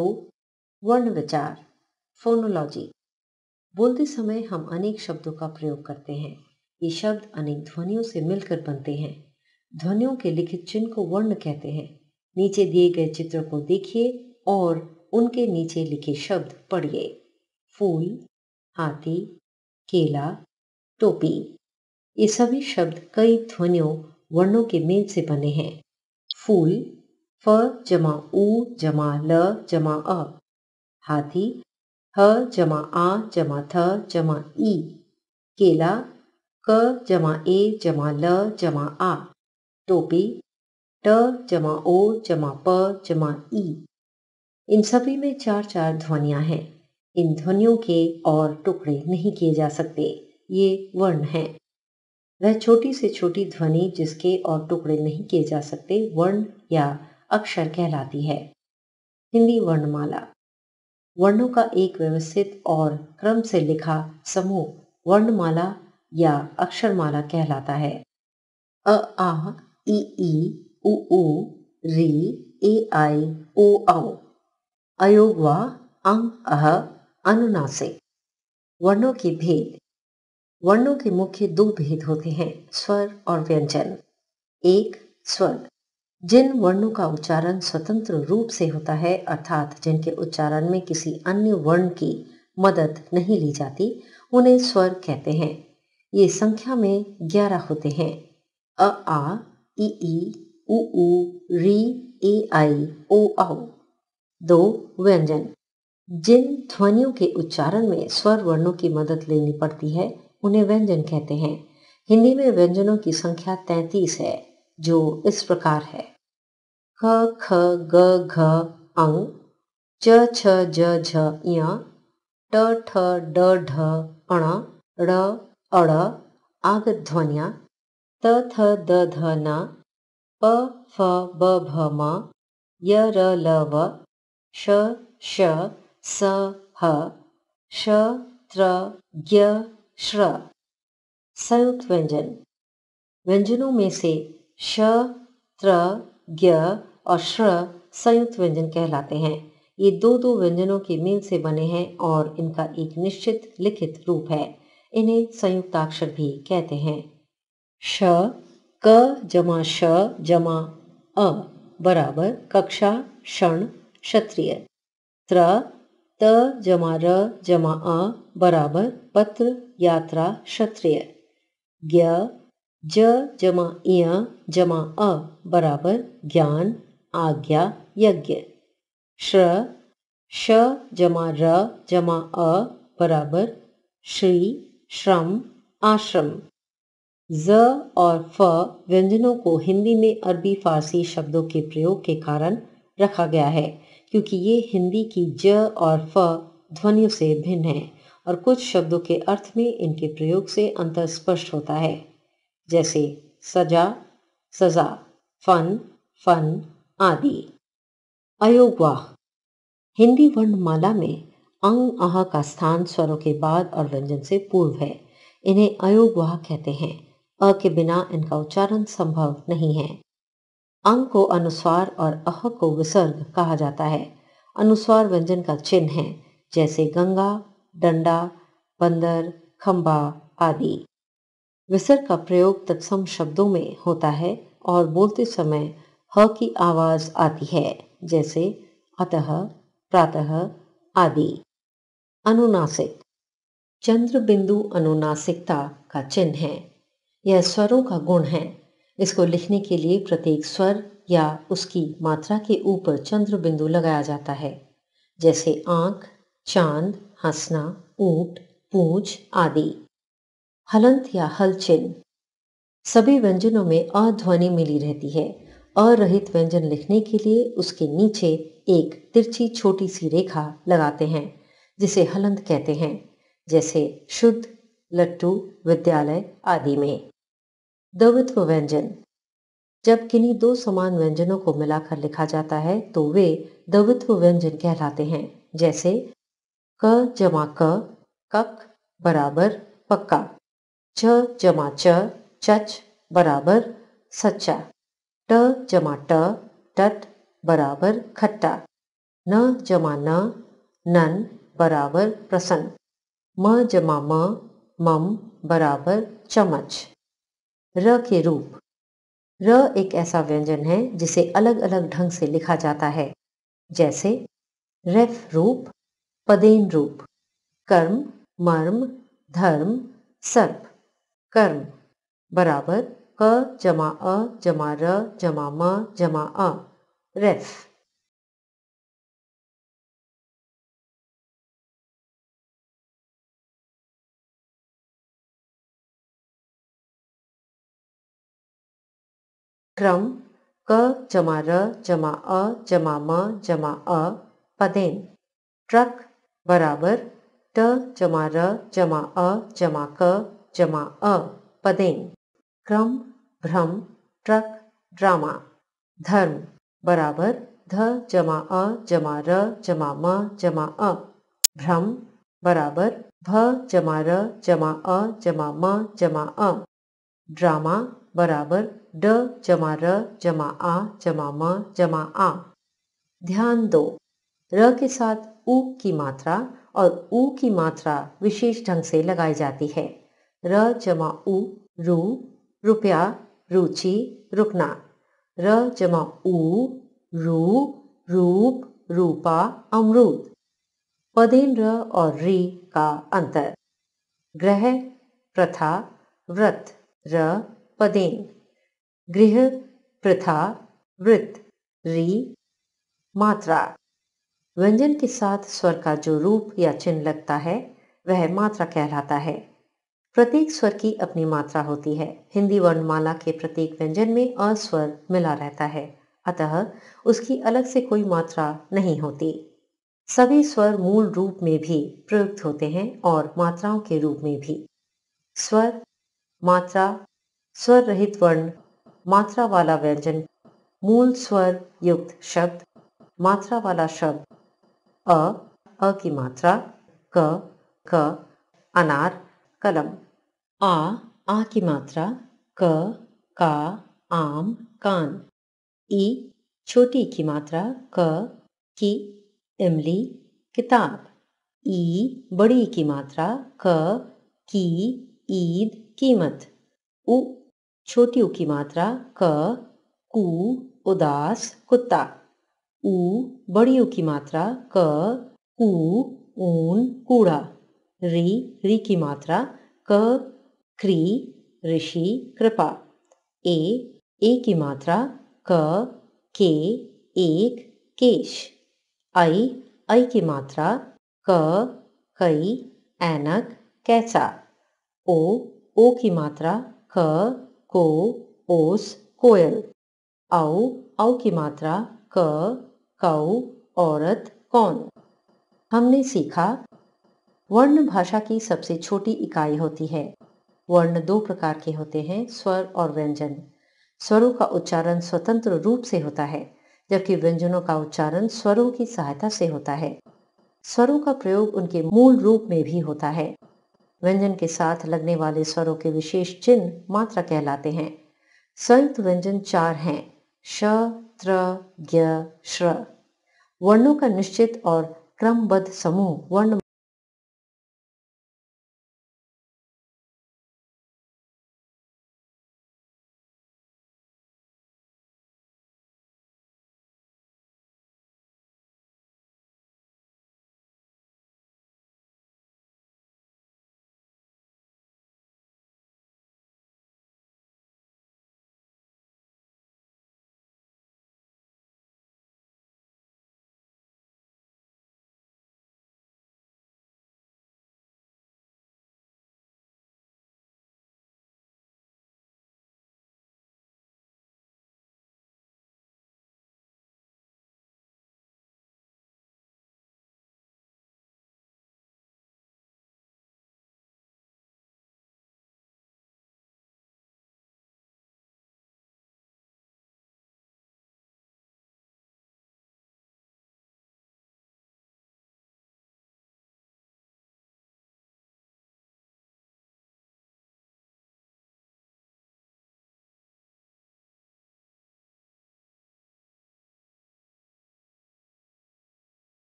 हो वर्ण विचार फोनोलॉजी बोलते समय हम अनेक शब्दों का प्रयोग करते हैं ये शब्द अनेक ध्वनियों से मिलकर बनते हैं ध्वनियों के लिखित चिन्ह को वर्ण कहते हैं नीचे दिए गए चित्र को देखिए और उनके नीचे लिखे शब्द पढ़िए फूल हाथी केला टोपी ये सभी शब्द कई ध्वनियों वर्णों के मेल से बने हैं फूल फ जमा ऊ जमा ल जमा अ हाथी ह जमा आ जमा थ जमा ई केला क जमा ए जमा ल जमा आ टोपी ट जमा ओ जमा प जमा ई इन सभी में चार चार ध्वनियां हैं इन ध्वनियों के और टुकड़े नहीं किए जा सकते ये वर्ण हैं वह छोटी से छोटी ध्वनि जिसके और टुकड़े नहीं किए जा सकते वर्ण या अक्षर कहलाती है हिंदी वर्णमाला वर्णों का एक व्यवस्थित और क्रम से लिखा समूह वर्णमाला या अक्षरमाला कहलाता है अ आ ई ई उ उ री ए आई ओ औ अयोग अंग अह अनुनासे वर्णों के भेद वर्णों के मुख्य दो भेद होते हैं स्वर और व्यंजन एक स्वर जिन वर्णों का उच्चारण स्वतंत्र रूप से होता है अर्थात जिनके उच्चारण में किसी अन्य वर्ण की मदद नहीं ली जाती उन्हें स्वर कहते हैं ये संख्या में ग्यारह होते हैं अ आ ई ई उ ऊ री ए आई ओ औ दो व्यंजन जिन ध्वनियों के उच्चारण में स्वर वर्णों की मदद लेनी पड़ती है उन्हें व्यंजन कहते हैं हिंदी में व्यंजनों की संख्या तैंतीस है जो इस प्रकार है ख ख ग घ अंग च छ ज झ य ट ठ ड ढ अण ड़ अड़ आग ध्वनिया त थ द ध न प फ ब भ म य र ल व श श स ह श त्र ज्ञ श्र संयुक्त व्यंजन व्यंजनों में से श त्र ज्ञ और श्र संयुक्त व्यंजन कहलाते हैं ये दो दो व्यंजनों के मेल से बने हैं और इनका एक निश्चित लिखित रूप है इन्हें संयुक्ताक्षर भी कहते हैं श क जमा श जमा अ बराबर कक्षा क्षण क्षत्रिय त्र त जमा र जमा अ बराबर पत्र यात्रा क्षत्रिय ज्ञ ज जमा इया जमा अ बराबर ज्ञान आज्ञा यज्ञ श्र श जमा र जमा अ बराबर श्री श्रम आश्रम ज और फ व्यंजनों को हिंदी में अरबी फारसी शब्दों के प्रयोग के कारण रखा गया है क्योंकि ये हिंदी की ज और फ ध्वनियों से भिन्न है और कुछ शब्दों के अर्थ में इनके प्रयोग से अंतर स्पष्ट होता है जैसे सजा सजा फन फन आदि अयोगवाह हिंदी वर्णमाला में अंग अह का स्थान स्वरों के बाद और व्यंजन से पूर्व है इन्हें अयोगवाह कहते हैं अ के बिना इनका उच्चारण संभव नहीं है अंग को अनुस्वार और अह को विसर्ग कहा जाता है अनुस्वार व्यंजन का चिन्ह है जैसे गंगा डंडा बंदर खंबा आदि विसर का प्रयोग तत्सम शब्दों में होता है और बोलते समय ह की आवाज आती है जैसे अतः प्रातः आदि अनुनासिक चंद्र बिंदु अनुनासिकता का चिन्ह है यह स्वरों का गुण है इसको लिखने के लिए प्रत्येक स्वर या उसकी मात्रा के ऊपर चंद्र बिंदु लगाया जाता है जैसे आँख चांद हंसना ऊंट पूंछ आदि हलंत या हलचिन सभी व्यंजनों में अध्वनि मिली रहती है अरहित व्यंजन लिखने के लिए उसके नीचे एक तिरछी छोटी सी रेखा लगाते हैं जिसे हलंत कहते हैं जैसे शुद्ध लट्टू विद्यालय आदि में दवित्व व्यंजन जब किन्हीं दो समान व्यंजनों को मिलाकर लिखा जाता है तो वे दवित्व व्यंजन कहलाते हैं जैसे क जमा क कक बराबर पक्का च जमा च चच बराबर सच्चा ट जमा ट टट बराबर खट्टा न जमा न नन बराबर प्रसन्न म जमा म मम बराबर चमच र के रूप र एक ऐसा व्यंजन है जिसे अलग अलग ढंग से लिखा जाता है जैसे रेफ रूप पदेन रूप कर्म मर्म धर्म सर्प कर्म बराबर क जमा अ जमा र जमा म जमा अ रेफ क्रम क जमा र जमा अ जमा म जमा अ पदेन ट्रक बराबर ट जमा र जमा अ जमा क जमा अ पदेन क्रम भ्रम ट्रक ड्रामा धर्म बराबर ध जमा अ जमा र जमा म जमा अ भ्रम बराबर भ जमा र जमा अ जमा म जमा अ ड्रामा बराबर ड जमा र जमा आ जमा म जमा आ ध्यान दो र के साथ उ की मात्रा और ऊ की मात्रा विशेष ढंग से लगाई जाती है र जमा उ रू रुपया रुचि रुकना र जमा उ रू रूप रूपा अमरूद पदेन र और री का अंतर ग्रह प्रथा व्रत र पदेन गृह प्रथा वृत री मात्रा व्यंजन के साथ स्वर का जो रूप या चिन्ह लगता है वह मात्रा कहलाता है प्रत्येक स्वर की अपनी मात्रा होती है हिंदी वर्णमाला के प्रत्येक व्यंजन में अस्वर मिला रहता है अतः उसकी अलग से कोई मात्रा नहीं होती सभी स्वर मूल रूप में भी प्रयुक्त होते हैं और मात्राओं के रूप में भी स्वर मात्रा स्वर रहित वर्ण मात्रा वाला व्यंजन मूल स्वर युक्त शब्द मात्रा वाला शब्द अ अ की मात्रा क क अनार कलम आ आ की मात्रा क का आम कान ई छोटी की मात्रा क की इमली किताब ई बड़ी की मात्रा क की ईद कीमत उ छोटी उ की मात्रा क कु उदास कुत्ता उ बड़ी उ की मात्रा क कु ऊन कूड़ा री री की मात्रा क क्री ऋषि कृपा ए ए की मात्रा क के एक केश ऐ ऐ की मात्रा क कई ऐनक कैसा ओ ओ की मात्रा क को ओस कोयल औ औ की मात्रा क कौ औरत कौन हमने सीखा वर्ण भाषा की सबसे छोटी इकाई होती है वर्ण दो प्रकार के होते हैं स्वर और व्यंजन स्वरों का उच्चारण स्वतंत्र रूप से होता है जबकि व्यंजनों का उच्चारण स्वरों की सहायता से होता है स्वरों का प्रयोग उनके मूल रूप में भी होता है व्यंजन के साथ लगने वाले स्वरों के विशेष चिन्ह मात्रा कहलाते हैं संयुक्त व्यंजन चार हैं श त्र ज्ञ श्र वर्णों का निश्चित और क्रमबद्ध समूह वर्ण